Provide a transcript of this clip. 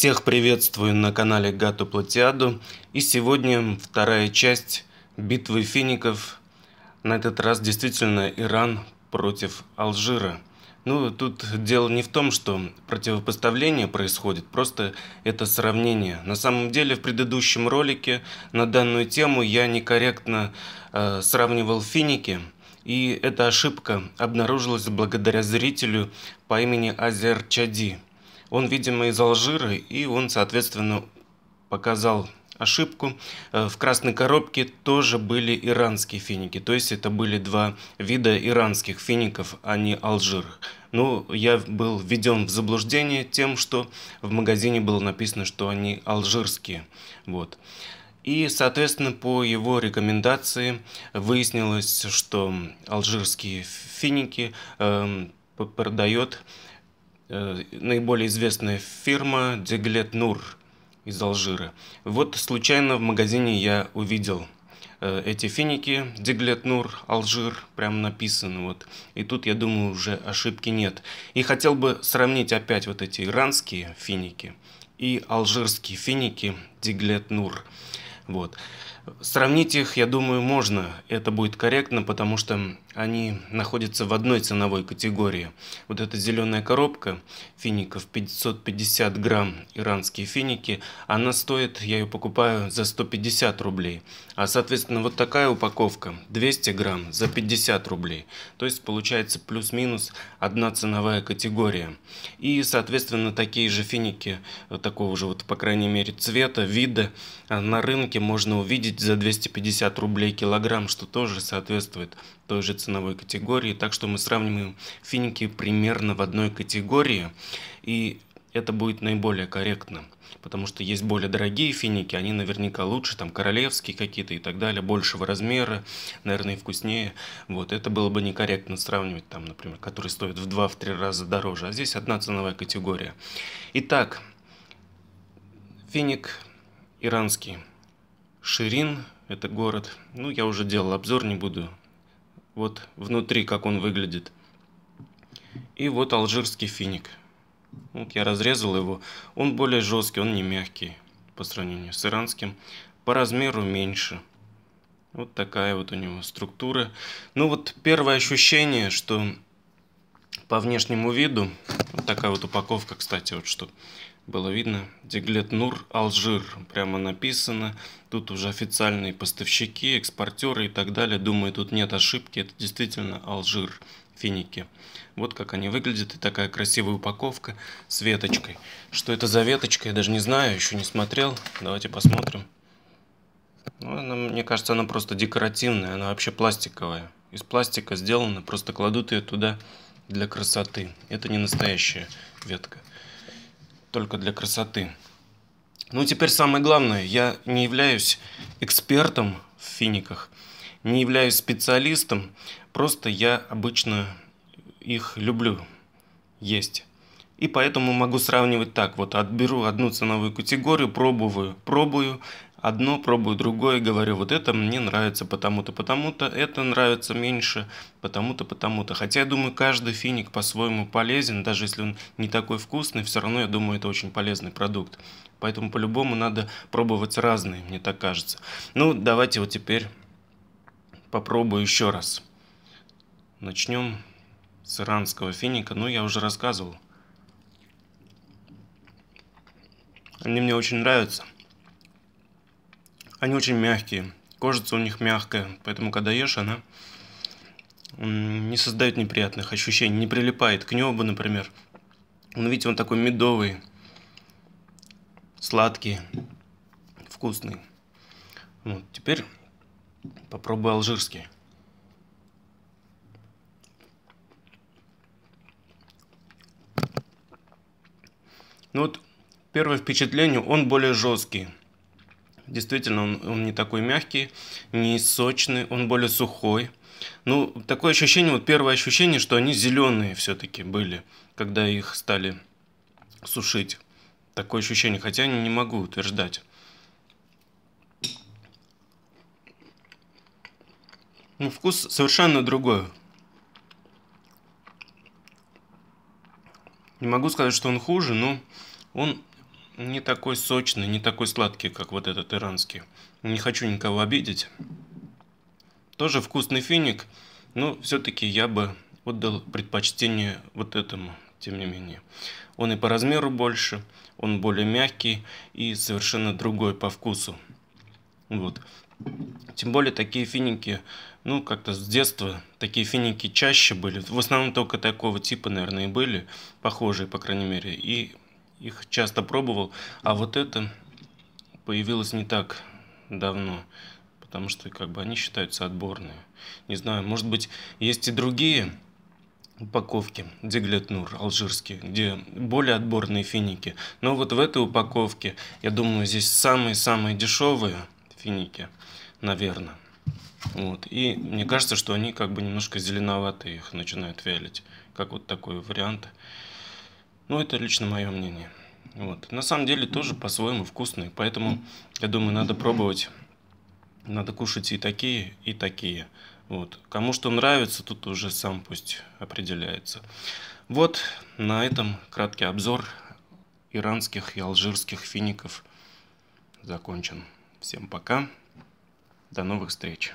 Всех приветствую на канале Гату Платиаду и сегодня вторая часть битвы фиников. На этот раз действительно Иран против Алжира. Ну, тут дело не в том, что противопоставление происходит, просто это сравнение. На самом деле, в предыдущем ролике на данную тему я некорректно э, сравнивал финики, и эта ошибка обнаружилась благодаря зрителю по имени Азер Чади – он, видимо, из Алжира, и он, соответственно, показал ошибку. Э, в красной коробке тоже были иранские финики. То есть это были два вида иранских фиников, а не Алжир. Ну, я был введен в заблуждение тем, что в магазине было написано, что они алжирские. Вот. И, соответственно, по его рекомендации выяснилось, что алжирские финики э, продает Э, наиболее известная фирма Деглет Нур из Алжира. Вот случайно в магазине я увидел э, эти финики, Деглет Нур, Алжир, прям написано вот. И тут, я думаю, уже ошибки нет. И хотел бы сравнить опять вот эти иранские финики и алжирские финики Деглет Нур. Вот. Сравнить их, я думаю, можно. Это будет корректно, потому что они находятся в одной ценовой категории. Вот эта зеленая коробка фиников 550 грамм иранские финики, она стоит, я ее покупаю за 150 рублей. А соответственно вот такая упаковка 200 грамм за 50 рублей. То есть получается плюс-минус одна ценовая категория. И соответственно такие же финики такого же вот по крайней мере цвета, вида а на рынке можно увидеть за 250 рублей килограмм, что тоже соответствует той же ценовой категории. Так что мы сравниваем финики примерно в одной категории, и это будет наиболее корректно. Потому что есть более дорогие финики, они наверняка лучше, там королевские какие-то и так далее, большего размера, наверное, и вкуснее. Вот, это было бы некорректно сравнивать, там, например, которые стоят в 2-3 раза дороже, а здесь одна ценовая категория. Итак, финик иранский Ширин, это город. Ну, я уже делал обзор, не буду. Вот внутри, как он выглядит. И вот алжирский финик. Вот я разрезал его. Он более жесткий, он не мягкий по сравнению с иранским. По размеру меньше. Вот такая вот у него структура. Ну вот первое ощущение, что по внешнему виду, вот такая вот упаковка, кстати, вот что было видно, Деглет Нур Алжир, прямо написано, тут уже официальные поставщики, экспортеры и так далее, думаю, тут нет ошибки, это действительно Алжир, финики. Вот как они выглядят, и такая красивая упаковка с веточкой. Что это за веточка, я даже не знаю, еще не смотрел, давайте посмотрим. Ну, она, мне кажется, она просто декоративная, она вообще пластиковая. Из пластика сделана, просто кладут ее туда для красоты. Это не настоящая ветка только для красоты. Ну, теперь самое главное, я не являюсь экспертом в финиках, не являюсь специалистом, просто я обычно их люблю есть. И поэтому могу сравнивать так, вот отберу одну ценовую категорию, пробую, пробую, одно пробую другое, говорю, вот это мне нравится потому-то, потому-то, это нравится меньше, потому-то, потому-то. Хотя я думаю, каждый финик по-своему полезен, даже если он не такой вкусный, все равно я думаю, это очень полезный продукт. Поэтому по-любому надо пробовать разные, мне так кажется. Ну, давайте вот теперь попробую еще раз. Начнем с иранского финика. Ну, я уже рассказывал. Они мне очень нравятся. Они очень мягкие, кожица у них мягкая, поэтому когда ешь, она не создает неприятных ощущений, не прилипает к небу, например. Он, ну, видите, он такой медовый, сладкий, вкусный. Вот, теперь попробую алжирский. Ну вот, первое впечатление, он более жесткий. Действительно, он, он не такой мягкий, не сочный, он более сухой. Ну, такое ощущение, вот первое ощущение, что они зеленые все-таки были, когда их стали сушить. Такое ощущение, хотя я не могу утверждать. Ну, вкус совершенно другой. Не могу сказать, что он хуже, но он не такой сочный, не такой сладкий, как вот этот иранский. Не хочу никого обидеть. Тоже вкусный финик, но все-таки я бы отдал предпочтение вот этому, тем не менее. Он и по размеру больше, он более мягкий и совершенно другой по вкусу. Вот. Тем более такие финики, ну как-то с детства такие финики чаще были. В основном только такого типа, наверное, и были, похожие, по крайней мере. И их часто пробовал, а вот это появилось не так давно, потому что как бы они считаются отборные. Не знаю, может быть, есть и другие упаковки Диглетнур алжирские, где более отборные финики. Но вот в этой упаковке, я думаю, здесь самые-самые дешевые финики, наверное. Вот. И мне кажется, что они как бы немножко зеленоватые их начинают вялить. Как вот такой вариант. Ну, это лично мое мнение. Вот. На самом деле тоже по-своему вкусные, поэтому, я думаю, надо пробовать. Надо кушать и такие, и такие. Вот. Кому что нравится, тут уже сам пусть определяется. Вот на этом краткий обзор иранских и алжирских фиников закончен. Всем пока. До новых встреч.